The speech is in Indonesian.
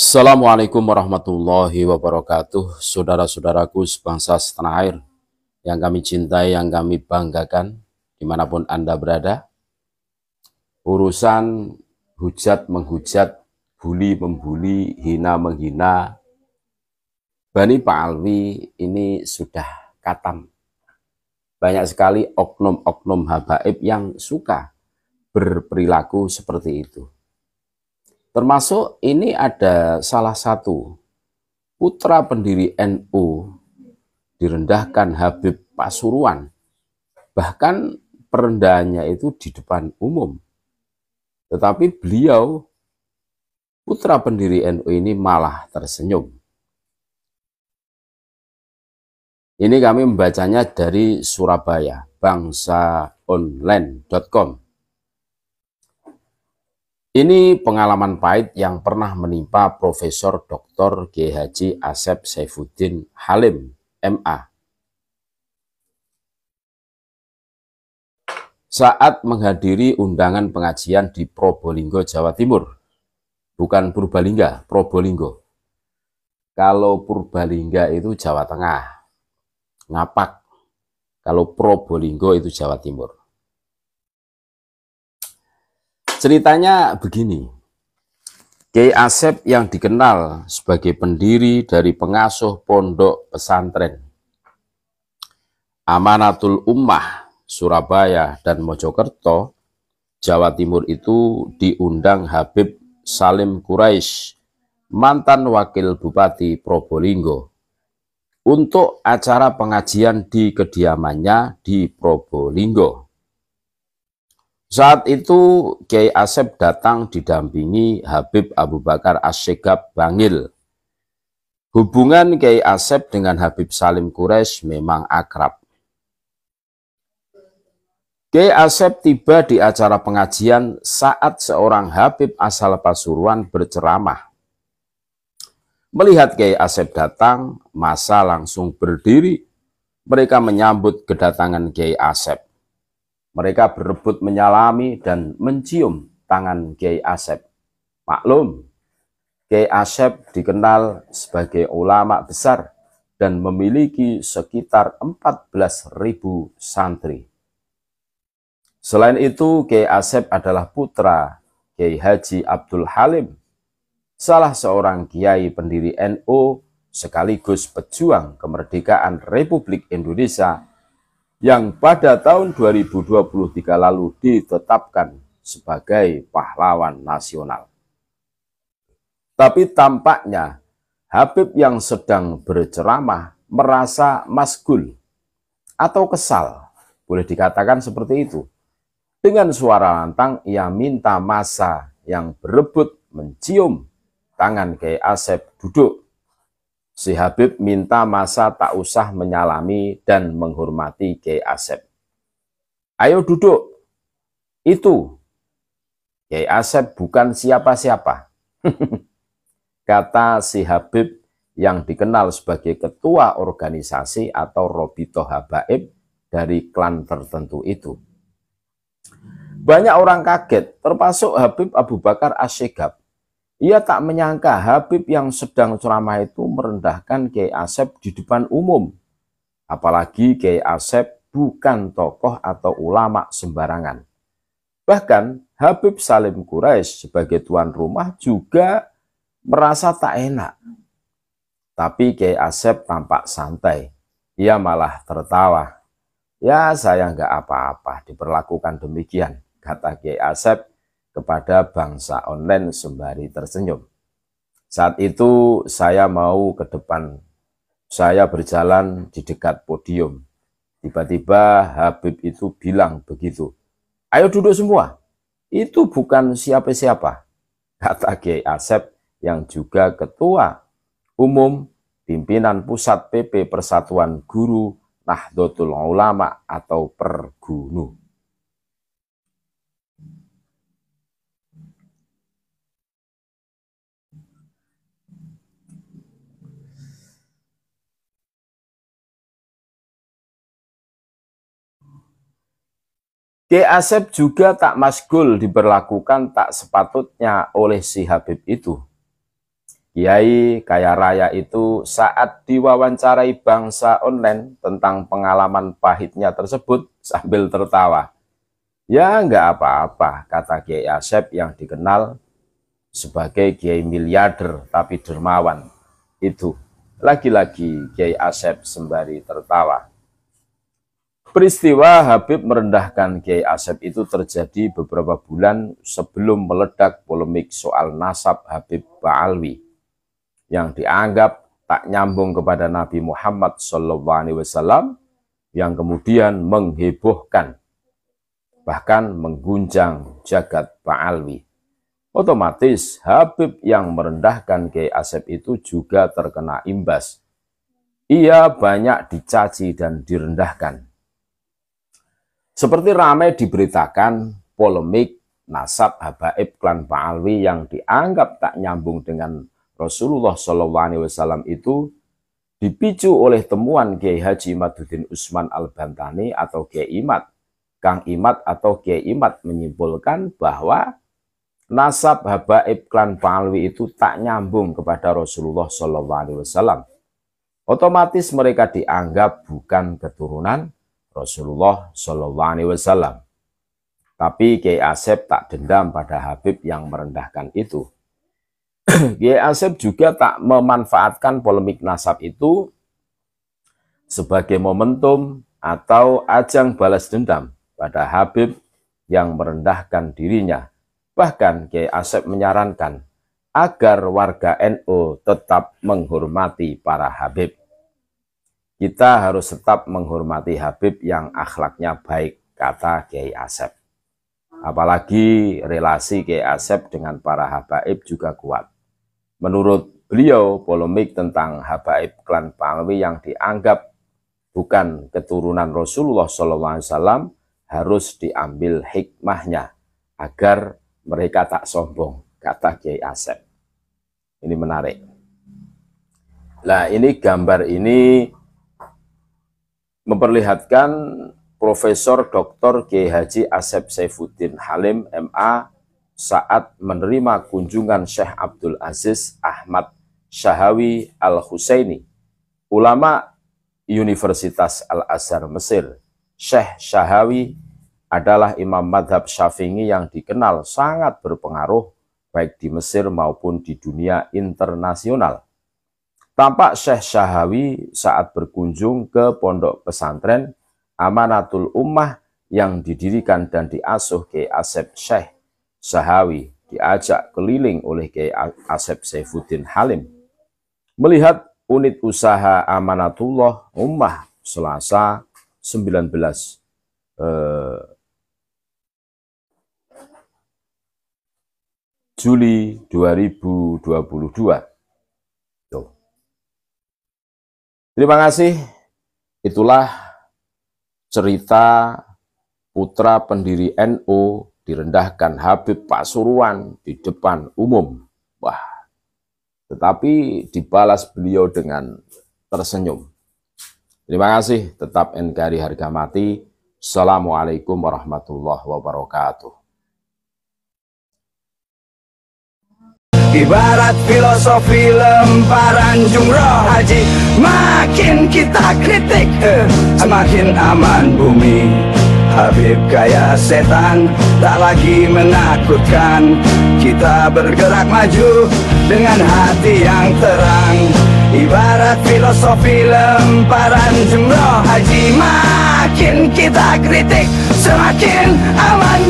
Assalamualaikum warahmatullahi wabarakatuh Saudara-saudaraku sebangsa setanah air Yang kami cintai, yang kami banggakan Dimanapun Anda berada Urusan hujat menghujat Bully membuli, hina menghina Bani Pak Alwi ini sudah katam Banyak sekali oknum-oknum habaib yang suka berperilaku seperti itu Termasuk ini ada salah satu putra pendiri NU direndahkan Habib Pasuruan. Bahkan perendahannya itu di depan umum. Tetapi beliau, putra pendiri NU ini malah tersenyum. Ini kami membacanya dari Surabaya, bangsaonline.com. Ini pengalaman pahit yang pernah menimpa Profesor Dr. G.H.C. Asep Saifuddin Halim, MA. Saat menghadiri undangan pengajian di Probolinggo, Jawa Timur, bukan Purbalingga, Probolinggo. Kalau Purbalingga itu Jawa Tengah, Ngapak. Kalau Probolinggo itu Jawa Timur. Ceritanya begini. Kiai Asep yang dikenal sebagai pendiri dari pengasuh pondok pesantren Amanatul Ummah Surabaya dan Mojokerto, Jawa Timur itu diundang Habib Salim Quraisy, mantan wakil Bupati Probolinggo, untuk acara pengajian di kediamannya di Probolinggo. Saat itu Kiai Asep datang didampingi Habib Abu Bakar Asyegab Bangil. Hubungan Kiai Asep dengan Habib Salim Quraisy memang akrab. Kiai Asep tiba di acara pengajian saat seorang Habib asal Pasuruan berceramah. Melihat Kiai Asep datang, masa langsung berdiri. Mereka menyambut kedatangan Kiai Asep. Mereka berebut menyalami dan mencium tangan Kiai Asep. Maklum, Kiai Asep dikenal sebagai ulama besar dan memiliki sekitar 14.000 santri. Selain itu, Kiai Asep adalah putra Kiai Haji Abdul Halim, salah seorang kiai pendiri NU NO sekaligus pejuang kemerdekaan Republik Indonesia yang pada tahun 2023 lalu ditetapkan sebagai pahlawan nasional. Tapi tampaknya Habib yang sedang berceramah merasa masgul atau kesal, boleh dikatakan seperti itu. Dengan suara lantang ia minta masa yang berebut mencium tangan Kiai Asep duduk Si Habib minta masa tak usah menyalami dan menghormati Kiai Asep. Ayo duduk. Itu. Kiai Asep bukan siapa-siapa. Kata si Habib yang dikenal sebagai ketua organisasi atau Robito Habaib dari klan tertentu itu. Banyak orang kaget, termasuk Habib Abu Bakar Asyikab. Ia tak menyangka Habib yang sedang ceramah itu merendahkan Kiai Asep di depan umum. Apalagi Kiai Asep bukan tokoh atau ulama sembarangan. Bahkan Habib Salim Quraisy sebagai tuan rumah juga merasa tak enak. Tapi Kiai Asep tampak santai. Ia malah tertawa. Ya saya nggak apa-apa diperlakukan demikian, kata Kiai Asep kepada bangsa online sembari tersenyum. Saat itu saya mau ke depan, saya berjalan di dekat podium. Tiba-tiba Habib itu bilang begitu, ayo duduk semua, itu bukan siapa-siapa, kata Kiai Asep yang juga ketua umum pimpinan pusat PP Persatuan Guru Nahdlatul Ulama atau Pergunu. Ki Asep juga tak masgul diberlakukan tak sepatutnya oleh si Habib itu. Kiai Kaya Raya itu saat diwawancarai bangsa online tentang pengalaman pahitnya tersebut sambil tertawa. Ya enggak apa-apa, kata Kiai Asep yang dikenal sebagai Kiai miliarder tapi dermawan. Itu lagi-lagi Kiai Asep sembari tertawa. Peristiwa Habib merendahkan Kiai Asep itu terjadi beberapa bulan sebelum meledak polemik soal nasab Habib Ba'alwi yang dianggap tak nyambung kepada Nabi Muhammad SAW yang kemudian menghebohkan bahkan mengguncang jagat Ba'alwi. Otomatis Habib yang merendahkan Kiai Asep itu juga terkena imbas. Ia banyak dicaci dan direndahkan seperti ramai diberitakan polemik nasab habaib klan pahlwi yang dianggap tak nyambung dengan Rasulullah SAW itu dipicu oleh temuan Kiai Haji Maduddin Usman Al-Bantani atau Kiai Imat. Kang Imat atau Kiai Imat menyimpulkan bahwa nasab habaib klan pahlwi itu tak nyambung kepada Rasulullah SAW. Otomatis mereka dianggap bukan keturunan Rasulullah Shallallahu Alaihi Wasallam. Tapi Kiai Asep tak dendam pada Habib yang merendahkan itu. Kiai Asep juga tak memanfaatkan polemik nasab itu sebagai momentum atau ajang balas dendam pada Habib yang merendahkan dirinya. Bahkan Kiai Asep menyarankan agar warga NU NO tetap menghormati para Habib. Kita harus tetap menghormati Habib yang akhlaknya baik, kata Kiai Asep. Apalagi relasi Kiai Asep dengan para habaib juga kuat. Menurut beliau, polemik tentang habaib klan Pangwi yang dianggap bukan keturunan Rasulullah SAW harus diambil hikmahnya agar mereka tak sombong, kata Kiai Asep. Ini menarik. Nah, ini gambar ini memperlihatkan Profesor Dr. G. Haji Asep Saifuddin Halim MA saat menerima kunjungan Syekh Abdul Aziz Ahmad Syahawi Al-Husaini, ulama Universitas Al-Azhar Mesir. Syekh Syahawi adalah imam madhab syafi'i yang dikenal sangat berpengaruh baik di Mesir maupun di dunia internasional. Tampak Syekh Syahawi saat berkunjung ke pondok pesantren Amanatul Ummah yang didirikan dan diasuh Kiai Asep Syekh Syahawi diajak keliling oleh Kiai Asep Saifuddin Halim. Melihat unit usaha Amanatullah Ummah Selasa 19 eh, Juli 2022 Terima kasih. Itulah cerita putra pendiri NU NO direndahkan Habib Pasuruan di depan umum. Wah. Tetapi dibalas beliau dengan tersenyum. Terima kasih, tetap NKRI harga mati. Assalamualaikum warahmatullahi wabarakatuh. Ibarat filosofi lemparan jumroh haji Makin kita kritik, eh, semakin aman bumi Habib kaya setan, tak lagi menakutkan Kita bergerak maju dengan hati yang terang Ibarat filosofi lemparan jumroh haji Makin kita kritik, semakin aman